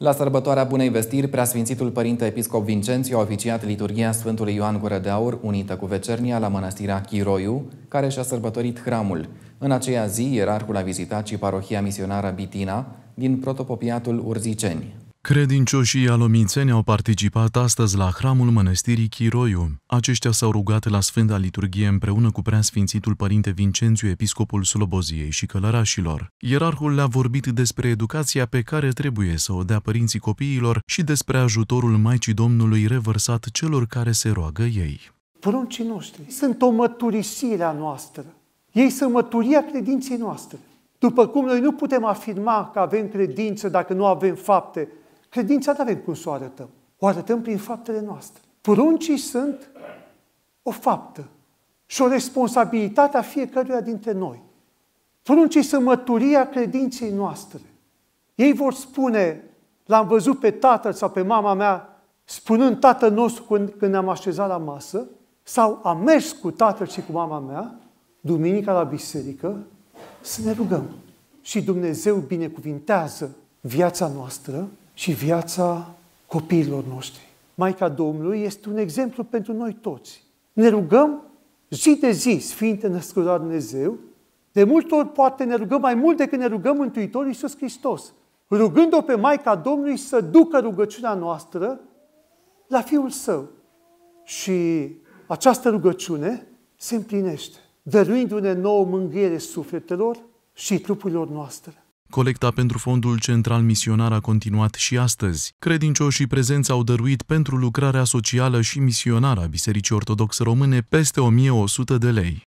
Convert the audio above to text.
La sărbătoarea Bunei Vestiri, Preasfințitul Părinte Episcop Vincențiu a oficiat liturgia Sfântului Ioan Gură de Aur, unită cu vecernia la mănăstirea Chiroiu, care și-a sărbătorit hramul. În aceea zi, ierarhul a vizitat și parohia misionară Bitina din protopopiatul Urziceni. Credincioșii alomițeni au participat astăzi la hramul mănăstirii Chiroiu. Aceștia s-au rugat la Sfânta Liturghie împreună cu preasfințitul Părinte Vincențiu, episcopul Sloboziei și Călărașilor. Ierarhul le-a vorbit despre educația pe care trebuie să o dea părinții copiilor și despre ajutorul Maicii Domnului revărsat celor care se roagă ei. Pruncii noștri sunt o măturisire a noastră. Ei sunt măturia credinței noastre. După cum noi nu putem afirma că avem credință dacă nu avem fapte, Credința nu avem cum să o arătăm. O arătăm prin faptele noastre. Pruncii sunt o faptă și o responsabilitate a fiecăruia dintre noi. Pruncii sunt măturia credinței noastre. Ei vor spune, l-am văzut pe tatăl sau pe mama mea, spunând tatăl nostru când, când ne-am așezat la masă, sau am mers cu tatăl și cu mama mea, duminica la biserică, să ne rugăm. Și Dumnezeu binecuvintează viața noastră și viața copiilor noștri. Maica Domnului este un exemplu pentru noi toți. Ne rugăm zi de zi, Sfinte Născurea Dumnezeu, de multe ori poate ne rugăm mai mult decât ne rugăm Mântuitorul Iisus Hristos, rugând-o pe Maica Domnului să ducă rugăciunea noastră la Fiul Său. Și această rugăciune se împlinește, dăruindu-ne nouă mângâiere sufletelor și trupurilor noastre. Colecta pentru Fondul Central Misionar a continuat și astăzi. Credincioșii prezenți au dăruit pentru lucrarea socială și misionară a Bisericii Ortodoxe Române peste 1100 de lei.